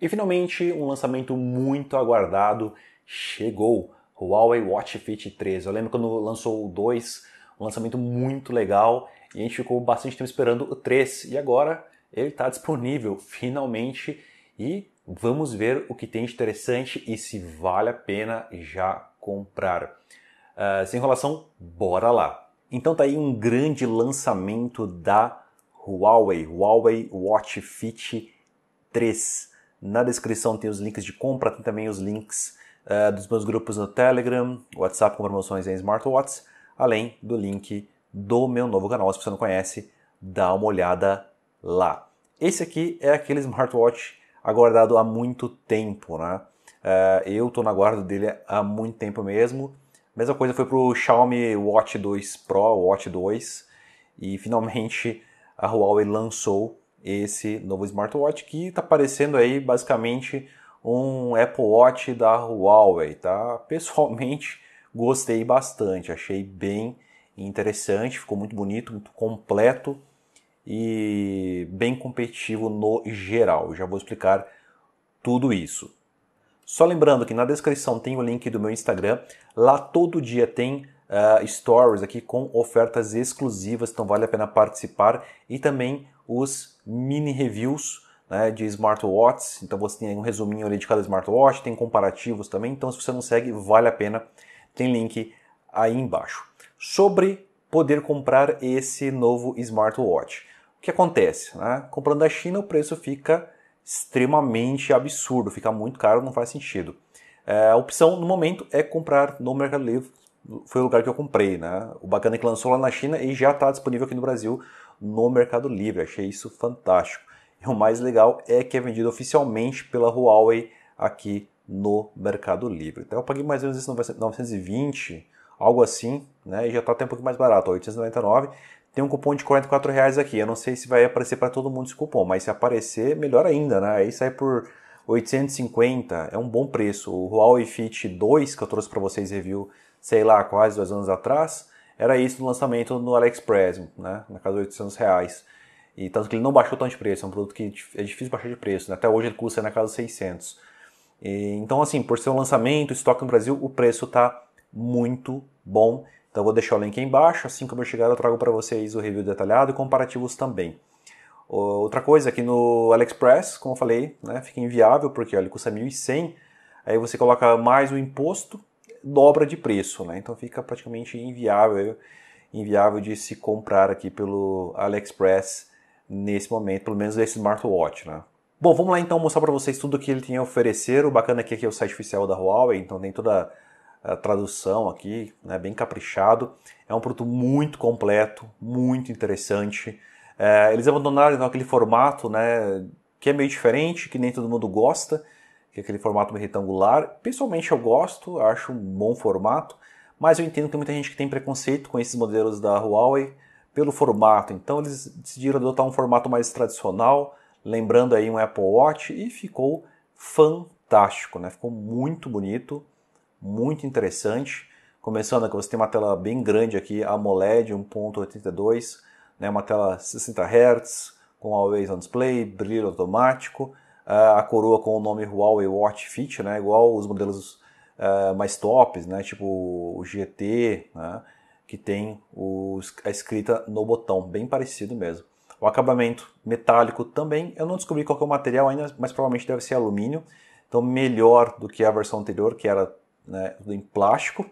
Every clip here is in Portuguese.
E finalmente, um lançamento muito aguardado chegou: Huawei Watch Fit 3. Eu lembro quando lançou o 2, um lançamento muito legal e a gente ficou bastante tempo esperando o 3. E agora ele está disponível finalmente e vamos ver o que tem de interessante e se vale a pena já comprar. Uh, sem enrolação, bora lá! Então tá aí um grande lançamento da Huawei, Huawei Watch Fit 3. Na descrição tem os links de compra, tem também os links uh, dos meus grupos no Telegram, WhatsApp com promoções em smartwatch, além do link do meu novo canal. Se você não conhece, dá uma olhada lá. Esse aqui é aquele smartwatch aguardado há muito tempo, né? Uh, eu estou na guarda dele há muito tempo mesmo. Mesma coisa foi pro Xiaomi Watch 2 Pro, Watch 2, e finalmente a Huawei lançou esse novo smartwatch que está parecendo aí basicamente um Apple Watch da Huawei, tá? Pessoalmente gostei bastante, achei bem interessante, ficou muito bonito, muito completo e bem competitivo no geral. já vou explicar tudo isso. Só lembrando que na descrição tem o link do meu Instagram, lá todo dia tem uh, stories aqui com ofertas exclusivas, então vale a pena participar e também os mini reviews né, de smartwatches. Então você tem um resuminho ali de cada smartwatch, tem comparativos também. Então se você não segue, vale a pena. Tem link aí embaixo. Sobre poder comprar esse novo smartwatch. O que acontece? Né? Comprando da China, o preço fica extremamente absurdo, fica muito caro, não faz sentido. É, a opção no momento é comprar no Mercado Livre, foi o lugar que eu comprei. Né? O bacana é que lançou lá na China e já está disponível aqui no Brasil no Mercado Livre. Achei isso fantástico. E o mais legal é que é vendido oficialmente pela Huawei aqui no Mercado Livre. Então eu paguei mais ou menos esse 920, algo assim, né? E já está até um pouco mais barato, 899. Tem um cupom de 44 reais aqui. Eu não sei se vai aparecer para todo mundo esse cupom, mas se aparecer, melhor ainda, né? Aí sai por 850, é um bom preço. O Huawei Fit 2 que eu trouxe para vocês review, sei lá, quase dois anos atrás, era isso no lançamento no AliExpress, né? na casa de 800 reais. E tanto que ele não baixou tanto de preço, é um produto que é difícil baixar de preço, né? até hoje ele custa na casa de 600. E, então assim, por ser um lançamento, estoque no Brasil, o preço está muito bom. Então eu vou deixar o link aí embaixo, assim como eu chegar eu trago para vocês o review detalhado e comparativos também. Outra coisa, aqui no AliExpress, como eu falei, né, fica inviável, porque ó, ele custa 1.100, aí você coloca mais o imposto, dobra de preço, né? Então fica praticamente inviável, inviável de se comprar aqui pelo AliExpress nesse momento, pelo menos esse smartwatch, né? Bom, vamos lá então mostrar para vocês tudo que ele tem a oferecer. O bacana aqui é que é o site oficial da Huawei, então tem toda a tradução aqui, né, bem caprichado. É um produto muito completo, muito interessante. É, eles abandonaram então, aquele formato né, que é meio diferente, que nem todo mundo gosta, que é aquele formato retangular. Pessoalmente eu gosto, acho um bom formato, mas eu entendo que tem muita gente que tem preconceito com esses modelos da Huawei pelo formato. Então eles decidiram adotar um formato mais tradicional, lembrando aí um Apple Watch e ficou fantástico, né? Ficou muito bonito, muito interessante. Começando aqui, você tem uma tela bem grande aqui, AMOLED 1.82, né? Uma tela 60 Hz com always on display, brilho automático a coroa com o nome Huawei Watch Fit, né? Igual os modelos uh, mais tops, né? Tipo o GT, né? que tem a escrita no botão, bem parecido mesmo. O acabamento metálico também, eu não descobri qual é o material ainda, mas provavelmente deve ser alumínio, então melhor do que a versão anterior, que era né, em plástico.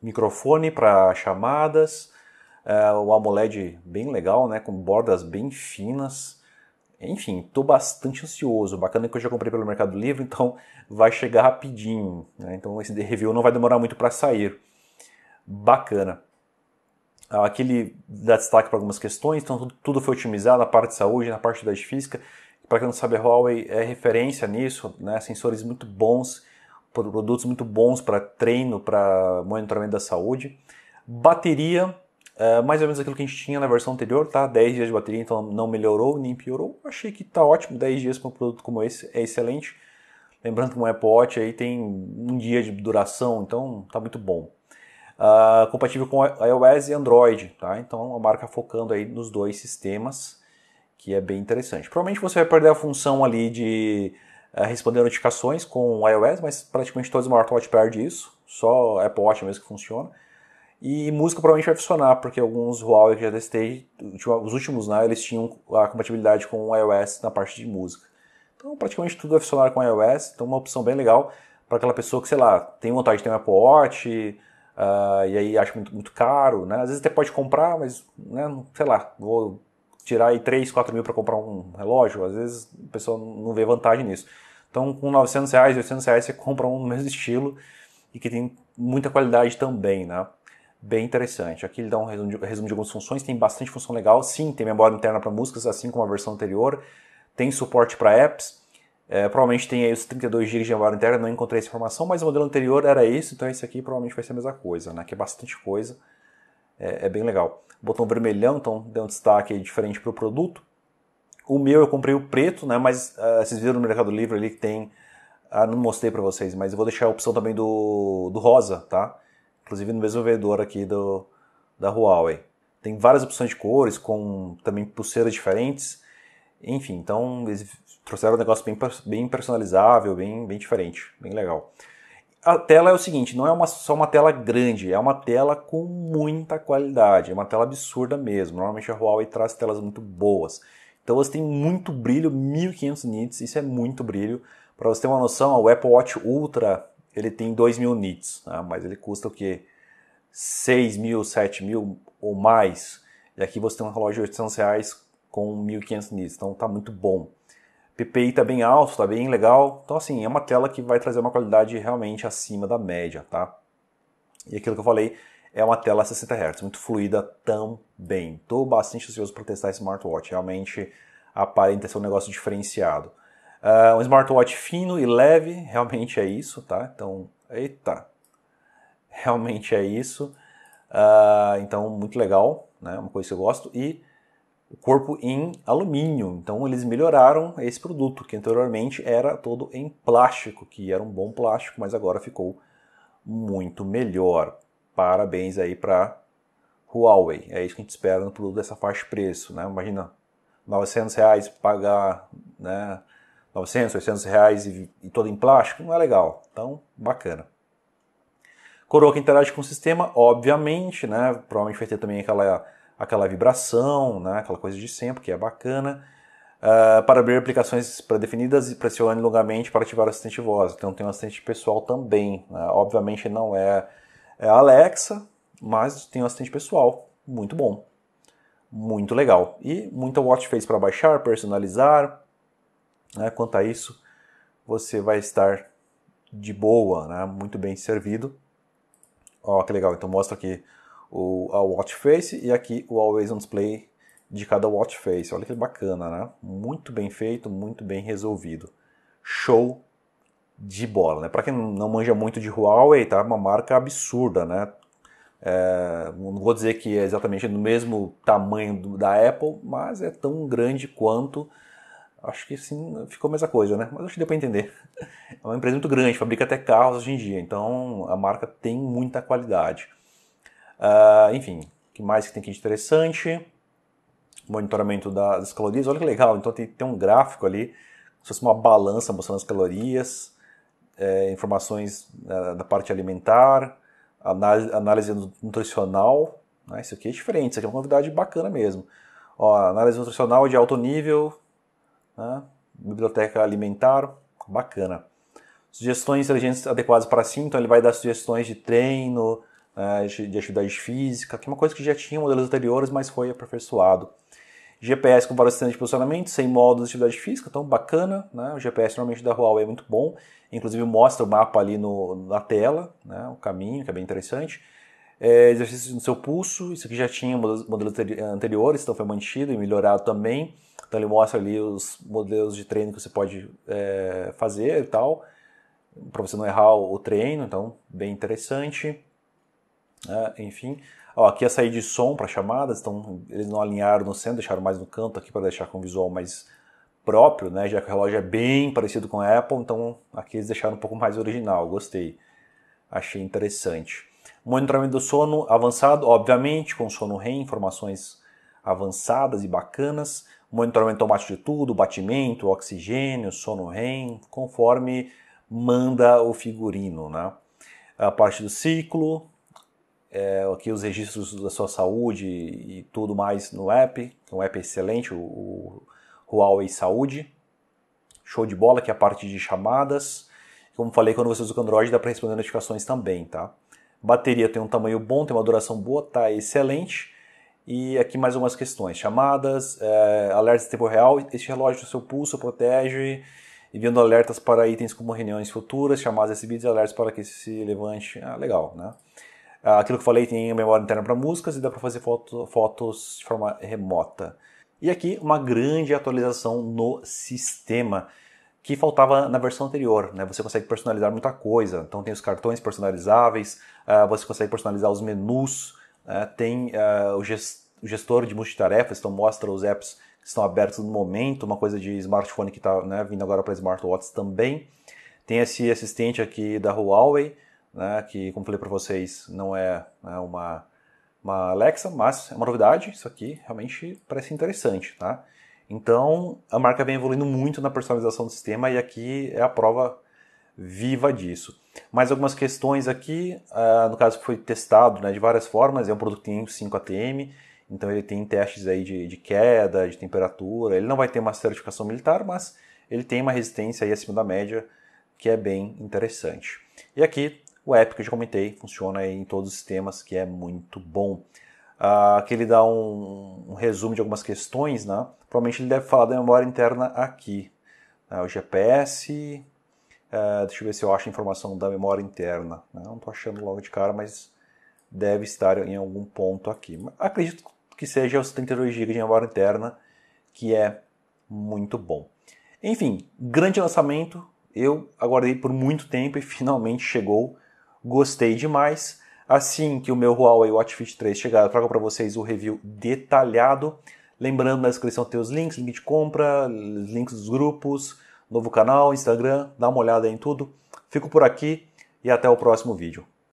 Microfone para chamadas, uh, o AMOLED bem legal, né, com bordas bem finas, enfim, estou bastante ansioso. Bacana que eu já comprei pelo Mercado Livre, então vai chegar rapidinho. Né? Então esse review não vai demorar muito para sair. Bacana. Ah, Aqui ele dá destaque para algumas questões, então tudo foi otimizado na parte de saúde, na parte da física. Para quem não sabe, a Huawei é referência nisso, né? sensores muito bons, produtos muito bons para treino, para monitoramento da saúde. Bateria, é, mais ou menos aquilo que a gente tinha na versão anterior, tá? 10 dias de bateria, então não melhorou nem piorou. Achei que tá ótimo, 10 dias para um produto como esse é excelente. Lembrando que um Apple Watch aí tem um dia de duração, então tá muito bom. Uh, compatível com iOS e Android, tá? Então a marca focando aí nos dois sistemas, que é bem interessante. Provavelmente você vai perder a função ali de uh, responder notificações com iOS, mas praticamente todo smartwatch perde isso, só Apple Watch mesmo que funciona. E música provavelmente vai funcionar, porque alguns Huawei que já testei, os últimos né, eles tinham a compatibilidade com o iOS na parte de música. Então praticamente tudo vai funcionar com iOS, então uma opção bem legal para aquela pessoa que, sei lá, tem vontade de ter um Apple Watch, uh, e aí acha muito, muito caro, né? Às vezes até pode comprar, mas, né, sei lá, vou tirar aí 3, 4 mil para comprar um relógio, às vezes a pessoa não vê vantagem nisso. Então com 900 reais, 800 reais você compra um no mesmo estilo e que tem muita qualidade também, né? bem interessante. Aqui ele dá um resumo de, resumo de algumas funções, tem bastante função legal. Sim, tem memória interna para músicas, assim como a versão anterior. Tem suporte para apps. É, provavelmente tem aí os 32 GB de memória interna, não encontrei essa informação, mas o modelo anterior era isso, então esse aqui provavelmente vai ser a mesma coisa, né? Que é bastante coisa, é, é bem legal. Botão vermelhão, então deu um destaque diferente para o produto. O meu eu comprei o preto, né? Mas uh, vocês viram no Mercado Livre ali que tem. Ah, não mostrei para vocês, mas eu vou deixar a opção também do, do rosa, tá? inclusive no mesmo vendedor aqui do, da Huawei. Tem várias opções de cores, com também pulseiras diferentes. Enfim, então eles trouxeram um negócio bem, bem personalizável, bem, bem diferente, bem legal. A tela é o seguinte, não é uma, só uma tela grande, é uma tela com muita qualidade, é uma tela absurda mesmo. Normalmente a Huawei traz telas muito boas. Então elas têm muito brilho, 1500 nits, isso é muito brilho. Para você ter uma noção, o Apple Watch Ultra ele tem 2 mil nits, né? mas ele custa o quê? 6 mil, 7 mil ou mais. E aqui você tem um relógio de 800 reais com 1.500 nits, então tá muito bom. PPI está bem alto, está bem legal. Então, assim, é uma tela que vai trazer uma qualidade realmente acima da média, tá? E aquilo que eu falei é uma tela 60 Hz, muito fluida também. Estou bastante ansioso para testar esse smartwatch. Realmente aparenta ser um negócio diferenciado. Uh, um smartwatch fino e leve, realmente é isso, tá? Então, eita, realmente é isso. Uh, então, muito legal, né? Uma coisa que eu gosto. E o corpo em alumínio. Então, eles melhoraram esse produto, que anteriormente era todo em plástico, que era um bom plástico, mas agora ficou muito melhor. Parabéns aí para Huawei. É isso que a gente espera no produto dessa faixa de preço, né? Imagina, 900 reais pagar, né? 900, 800 reais e, e toda em plástico, não é legal. Então, bacana. Coroa que interage com o sistema, obviamente, né? Provavelmente vai ter também aquela, aquela vibração, né? Aquela coisa de sempre, que é bacana. Uh, para abrir aplicações pré-definidas e pressione longamente para ativar o assistente voz. Então tem um assistente pessoal também. Né? Obviamente não é, é a Alexa, mas tem um assistente pessoal. Muito bom. Muito legal. E muita watch face para baixar, personalizar, né? Quanto a isso, você vai estar de boa, né? muito bem servido. Ó, que legal, então mostra aqui o, a watch face e aqui o always on display de cada watch face. Olha que bacana, né? Muito bem feito, muito bem resolvido. Show de bola, né? Para quem não manja muito de Huawei, tá? Uma marca absurda, né? É, não vou dizer que é exatamente do mesmo tamanho da Apple, mas é tão grande quanto Acho que sim, ficou a mesma coisa, né? Mas acho que deu para entender. É uma empresa muito grande, fabrica até carros hoje em dia, então a marca tem muita qualidade. Uh, enfim, o que mais que tem aqui de interessante? Monitoramento das calorias, olha que legal, então tem, tem um gráfico ali, como se fosse uma balança mostrando as calorias, é, informações ah, da parte alimentar, análise, análise nutricional, né? isso aqui é diferente, isso aqui é uma novidade bacana mesmo. Ó, análise nutricional de alto nível, né? biblioteca alimentar, bacana. Sugestões inteligentes adequadas para si, então ele vai dar sugestões de treino, né, de atividade física, que é uma coisa que já tinha modelos anteriores, mas foi aperfeiçoado. GPS com vários sistemas de posicionamento, sem modos de atividade física, então bacana, né? O GPS normalmente da Huawei é muito bom, inclusive mostra o mapa ali no, na tela, né? o caminho, que é bem interessante. É, exercícios no seu pulso, isso aqui já tinha modelos anteriores, então foi mantido e melhorado também. Então ele mostra ali os modelos de treino que você pode é, fazer e tal, para você não errar o treino, então bem interessante. É, enfim, ó, aqui a é saída de som para chamadas, então eles não alinharam no centro, deixaram mais no canto aqui para deixar com visual mais próprio, né? Já que o relógio é bem parecido com a Apple, então aqui eles deixaram um pouco mais original, gostei. Achei interessante. Monitoramento do sono avançado, obviamente, com sono REM, informações avançadas e bacanas, monitoramento automático de tudo, batimento, oxigênio, sono REM, conforme manda o figurino, né? A parte do ciclo, é, aqui os registros da sua saúde e tudo mais no app, é um app excelente, o, o Huawei Saúde. Show de bola, que é a parte de chamadas. Como falei, quando você usa o Android dá para responder notificações também, tá? Bateria tem um tamanho bom, tem uma duração boa, tá excelente. E aqui mais algumas questões: chamadas, é, alertas em tempo real. Este relógio do seu pulso protege, enviando alertas para itens como reuniões futuras, chamadas recebidas e alertas para que se levante. Ah, legal, né? Ah, aquilo que eu falei tem memória interna para músicas e dá para fazer foto, fotos de forma remota. E aqui uma grande atualização no sistema que faltava na versão anterior. Né? Você consegue personalizar muita coisa. Então tem os cartões personalizáveis, ah, você consegue personalizar os menus é, tem uh, o, gest o, gestor de multitarefas, então mostra os apps que estão abertos no momento, uma coisa de smartphone que está né, vindo agora para smartwatch também. Tem esse assistente aqui da Huawei, né, que, como falei para vocês, não é, né, uma, uma Alexa, mas é uma novidade. Isso aqui realmente parece interessante. Tá? Então, a marca vem evoluindo muito na personalização do sistema e aqui é a prova viva disso. Mais algumas questões aqui, uh, no caso foi testado né, de várias formas, é um produto que tem 5 ATM, então ele tem testes aí de, de, queda, de temperatura, ele não vai ter uma certificação militar, mas ele tem uma resistência aí acima da média, que é bem interessante. E aqui o app que eu já comentei, funciona em todos os sistemas, que é muito bom. Uh, aqui ele dá um, um, resumo de algumas questões, né? provavelmente ele deve falar da memória interna aqui. Uh, o GPS, Uh, deixa eu ver se eu acho a informação da memória interna. Né? Não estou achando logo de cara, mas deve estar em algum ponto aqui. Acredito que seja os 32 GB de memória interna, que é muito bom. Enfim, grande lançamento. Eu aguardei por muito tempo e finalmente chegou. Gostei demais. Assim que o meu Huawei Watch Fit 3 chegar, eu trago para vocês o review detalhado. Lembrando, na descrição tem os links, link de compra, links dos grupos, novo canal, Instagram, dá uma olhada em tudo. Fico por aqui e até o próximo vídeo.